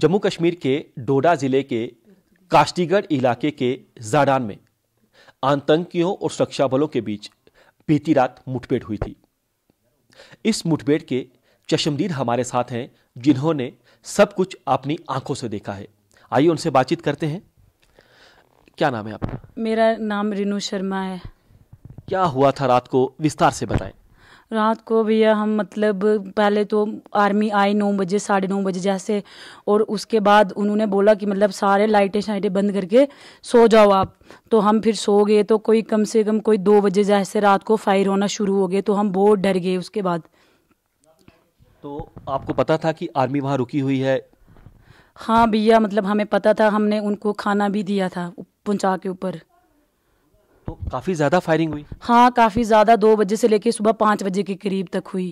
जम्मू कश्मीर के डोडा जिले के काश्तीगढ़ इलाके के जाडान में आतंकियों और सुरक्षा बलों के बीच बीती रात मुठभेड़ हुई थी इस मुठभेड़ के चश्मदीद हमारे साथ हैं जिन्होंने सब कुछ अपनी आंखों से देखा है आइए उनसे बातचीत करते हैं क्या नाम है आपका मेरा नाम रिनू शर्मा है क्या हुआ था रात को विस्तार से बताएं रात को भैया हम मतलब पहले तो आर्मी आई नौ बजे साढ़े नौ बजे जैसे और उसके बाद उन्होंने बोला कि मतलब सारे लाइटें शाइटें बंद करके सो जाओ आप तो हम फिर सो गए तो कोई कम से कम कोई दो बजे जैसे रात को फायर होना शुरू हो गए तो हम बहुत डर गए उसके बाद तो आपको पता था कि आर्मी वहाँ रुकी हुई है हाँ भैया मतलब हमें पता था हमने उनको खाना भी दिया था पहुँचा के ऊपर तो काफ़ी ज़्यादा फायरिंग हुई हाँ काफ़ी ज़्यादा दो बजे से लेके सुबह पाँच बजे के करीब तक हुई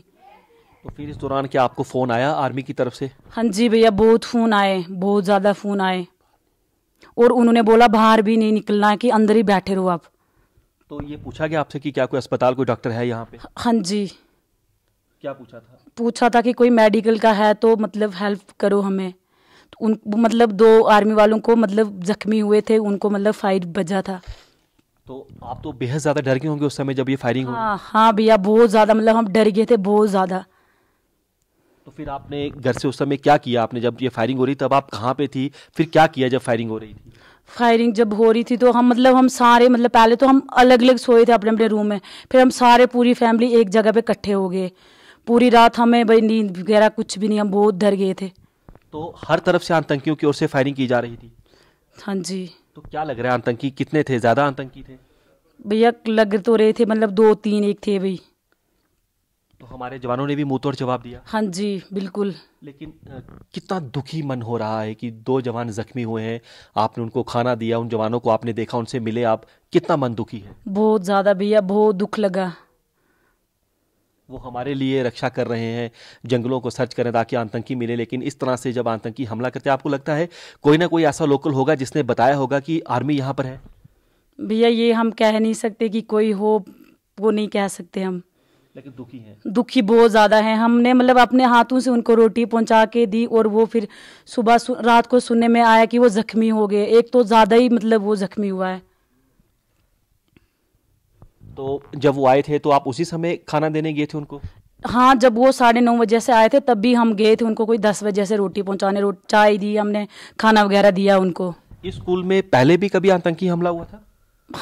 तो फिर इस दौरान क्या आपको फ़ोन आया आर्मी की तरफ से हाँ जी भैया बहुत फ़ोन आए बहुत ज़्यादा फ़ोन आए और उन्होंने बोला बाहर भी नहीं निकलना है कि अंदर ही बैठे रहो आप तो ये पूछा गया आपसे कि क्या कोई अस्पताल कोई डॉक्टर है यहाँ पे हाँ जी क्या पूछा था पूछा था कि कोई मेडिकल का है तो मतलब हेल्प करो हमें तो उन मतलब दो आर्मी वालों को मतलब जख्मी हुए थे उनको मतलब फाइट बजा था तो आप तो बेहद ज़्यादा डर गए होंगे उस समय जब ये फायरिंग हुई हाँ हाँ भैया बहुत ज़्यादा मतलब हम डर गए थे बहुत ज़्यादा तो फिर आपने घर से उस समय क्या किया आपने जब ये फायरिंग हो रही तब आप कहाँ पे थी फिर क्या किया जब फायरिंग हो रही थी फायरिंग जब हो रही थी तो हम मतलब हम सारे मतलब पहले तो हम अलग अलग सोए थे अपने अपने रूम में फिर हम सारे पूरी फैमिली एक जगह पे इकट्ठे हो गए पूरी रात हमें भाई नींद वगैरह कुछ भी नहीं हम बहुत डर गए थे तो हर तरफ से आतंकियों की ओर से फायरिंग की जा रही थी हाँ जी तो क्या लग रहा है आतंकी कितने थे ज़्यादा आतंकी थे भैया लग तो रहे थे मतलब दो तीन एक थे भाई तो हमारे जवानों ने भी मुंह तोड़ जवाब दिया हाँ जी बिल्कुल लेकिन कितना दुखी मन हो रहा है कि दो जवान जख्मी हुए हैं आपने उनको खाना दिया उन जवानों को आपने देखा उनसे मिले आप कितना मन दुखी है बहुत ज़्यादा भैया बहुत दुख लगा वो हमारे लिए रक्षा कर रहे हैं जंगलों को सर्च करें ताकि आतंकी मिले लेकिन इस तरह से जब आतंकी हमला करते हैं आपको लगता है कोई ना कोई ऐसा लोकल होगा जिसने बताया होगा कि आर्मी यहाँ पर है भैया ये हम कह नहीं सकते कि कोई हो वो नहीं कह सकते हम लेकिन दुखी हैं दुखी बहुत ज़्यादा हैं हमने मतलब अपने हाथों से उनको रोटी पहुंचा के दी और वो फिर सुबह रात को सुनने में आया कि वो जख्मी हो गए एक तो ज़्यादा ही मतलब वो जख्मी हुआ है तो जब वो आए थे तो आप उसी समय खाना देने गए थे उनको हाँ जब वो साढ़े नौ बजे से आए थे तब भी हम गए थे उनको कोई दस बजे से रोटी पहुंचाने रोट चाय दी हमने खाना वगैरह दिया उनको इस स्कूल में पहले भी कभी आतंकी हमला हुआ था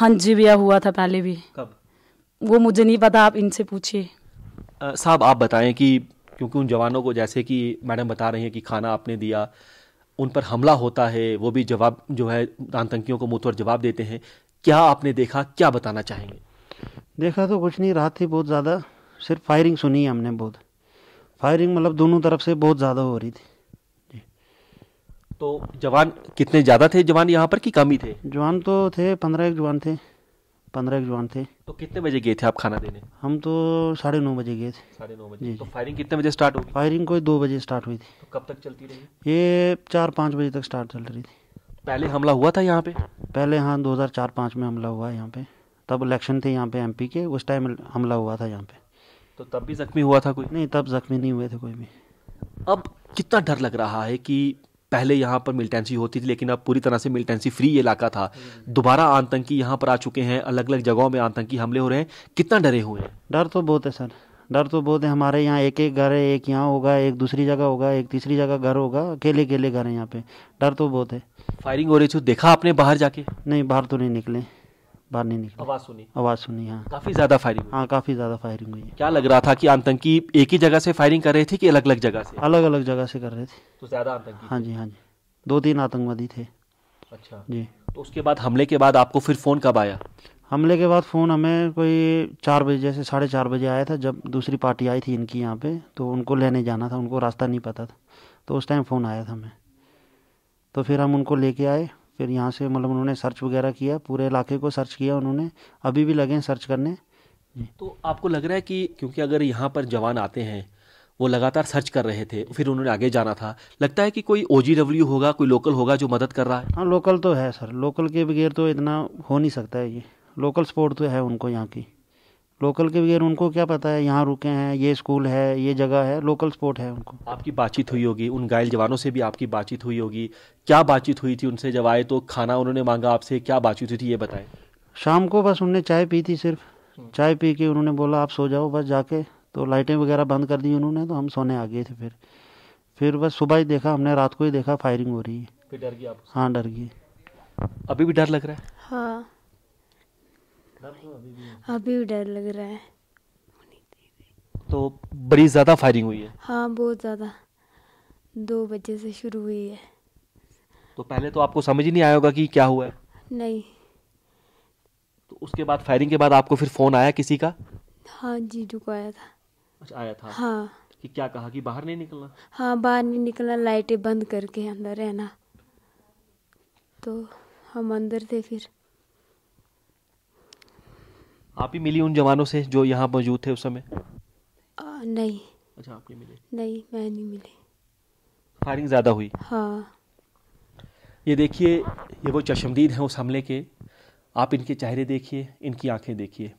हाँ जी भैया हुआ था पहले भी कब वो मुझे नहीं पता आप इनसे पूछिए साहब आप बताएं कि क्योंकि उन जवानों को जैसे कि मैडम बता रही हैं कि खाना आपने दिया उन पर हमला होता है वो भी जवाब जो है आतंकियों को मुतवर जवाब देते हैं क्या आपने देखा क्या बताना चाहेंगे देखा तो कुछ नहीं रात थी बहुत ज़्यादा सिर्फ फायरिंग सुनी है हमने बहुत फायरिंग मतलब दोनों तरफ से बहुत ज़्यादा हो रही थी तो जवान कितने ज़्यादा थे जवान यहाँ पर कि कम ही थे जवान तो थे पंद्रह एक जवान थे पंद्रह एक जवान थे तो कितने बजे गए थे आप खाना देने हम तो साढ़े नौ बजे गए थे साढ़े नौ बजे तो फायरिंग कितने बजे स्टार्ट हुई फायरिंग कोई दो बजे स्टार्ट हुई थी तो कब तक चलती रही ये चार पाँच बजे तक स्टार्ट चल रही थी पहले हमला हुआ था यहाँ पे पहले हाँ दो हज़ार चार पाँच में हमला हुआ है यहाँ पे तब इलेक्शन थे यहाँ पे एमपी के उस टाइम हमला हुआ था यहाँ पे तो तब भी जख्मी हुआ था कोई नहीं तब जख्मी नहीं हुए थे कोई भी अब कितना डर लग रहा है कि पहले यहाँ पर मिलिटेंसी होती थी लेकिन अब पूरी तरह से मिलिटेंसी फ्री इलाका था हम्म। दोबारा आतंकी यहाँ पर आ चुके हैं अलग अलग जगहों में आतंकी हमले हो रहे हैं कितना डरे हुए हैं डर तो बहुत है सर डर तो बहुत है हमारे यहाँ एक एक घर है एक यहाँ होगा एक दूसरी जगह होगा एक तीसरी जगह घर होगा अकेले अकेले घर है यहाँ पे डर तो बहुत है फायरिंग हो रही थी तो देखा आपने बाहर जाके नहीं बाहर तो नहीं निकले बाहर नहीं निकली आवाज़ सुनी आवाज़ सुनी हाँ काफ़ी ज़्यादा फायरिंग हाँ काफ़ी ज़्यादा फायरिंग हुई है क्या लग रहा था कि आतंकी एक ही जगह से फायरिंग कर रहे थे कि अलग अलग जगह से अलग अलग जगह से कर रहे थे तो ज़्यादा आतंकी हाँ जी हाँ जी दो तीन आतंकवादी थे अच्छा जी तो उसके बाद हमले के बाद आपको फिर फ़ोन कब आया हमले के बाद फ़ोन हमें कोई चार बजे से साढ़े चार बजे आया था जब दूसरी पार्टी आई थी इनकी यहाँ पे तो उनको लेने जाना था उनको रास्ता नहीं पता था तो उस टाइम फ़ोन आया था हमें तो फिर हम उनको लेके आए फिर यहाँ से मतलब उन्होंने सर्च वगैरह किया पूरे इलाके को सर्च किया उन्होंने अभी भी लगे हैं सर्च करने तो आपको लग रहा है कि क्योंकि अगर यहाँ पर जवान आते हैं वो लगातार सर्च कर रहे थे फिर उन्होंने आगे जाना था लगता है कि कोई ओ होगा कोई लोकल होगा जो मदद कर रहा है हाँ लोकल तो है सर लोकल के बगैर तो इतना हो नहीं सकता है ये लोकल सपोर्ट तो है उनको यहाँ की लोकल के बगैर उनको क्या पता है यहाँ रुके हैं ये स्कूल है ये जगह है लोकल स्पोर्ट है उनको आपकी बातचीत हुई होगी उन घायल जवानों से भी आपकी बातचीत हुई होगी क्या बातचीत हुई थी उनसे जब आए तो खाना उन्होंने मांगा आपसे क्या बातचीत हुई थी ये बताएं शाम को बस उनने चाय पी थी सिर्फ हम्म। चाय पी के उन्होंने बोला आप सो जाओ बस जाके तो लाइटें वगैरह बंद कर दी उन्होंने तो हम सोने आ गए थे फिर फिर बस सुबह ही देखा हमने रात को ही देखा फायरिंग हो रही है फिर डर गया हाँ डर गई अभी भी डर लग रहा है हाँ अभी भी डर लग रहा है तो बड़ी ज़्यादा फायरिंग हुई है हाँ बहुत ज़्यादा दो बजे से शुरू हुई है तो पहले तो आपको समझ ही नहीं आया होगा कि क्या हुआ है नहीं तो उसके बाद फायरिंग के बाद आपको फिर फ़ोन आया किसी का हाँ जीजू को आया था अच्छा आया था हाँ कि क्या कहा कि बाहर नहीं निकलना हाँ बाहर नहीं निकलना लाइटें बंद करके अंदर रहना तो हम अंदर थे फिर आप ही मिली उन जवानों से जो यहाँ मौजूद थे उस समय आ, नहीं अच्छा आप नहीं मिले नहीं मैं नहीं मिली फायरिंग ज़्यादा हुई हाँ ये देखिए ये वो चशमदीद हैं उस हमले के आप इनके चेहरे देखिए इनकी आंखें देखिए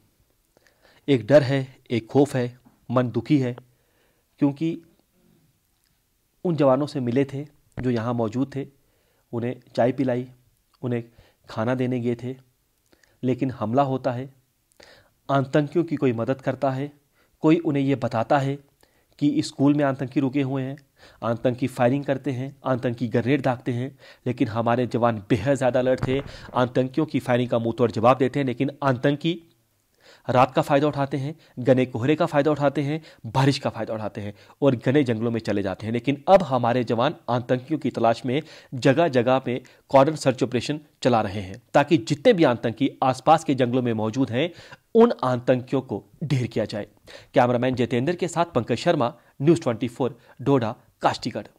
एक डर है एक खौफ है मन दुखी है क्योंकि उन जवानों से मिले थे जो यहाँ मौजूद थे उन्हें चाय पिलाई उन्हें खाना देने गए थे लेकिन हमला होता है आतंकियों की कोई मदद करता है कोई उन्हें ये बताता है कि स्कूल में आतंकी रुके हुए हैं आतंकी फायरिंग करते हैं आतंकी ग्रेनेड दागते हैं लेकिन हमारे जवान बेहद ज़्यादा अलर्ट थे आतंकियों की फायरिंग का मुंह जवाब देते हैं लेकिन आतंकी रात का फ़ायदा उठाते हैं गने कोहरे का फ़ायदा उठाते हैं बारिश का फ़ायदा उठाते हैं और घने जंगलों में चले जाते हैं लेकिन अब हमारे जवान आतंकियों की तलाश में जगह जगह पे कॉर्डन सर्च ऑपरेशन चला रहे हैं ताकि जितने भी आतंकी आसपास के जंगलों में मौजूद हैं उन आतंकियों को ढेर किया जाए कैमरामैन जितेंद्र के साथ पंकज शर्मा न्यूज 24 डोडा काष्टीगढ़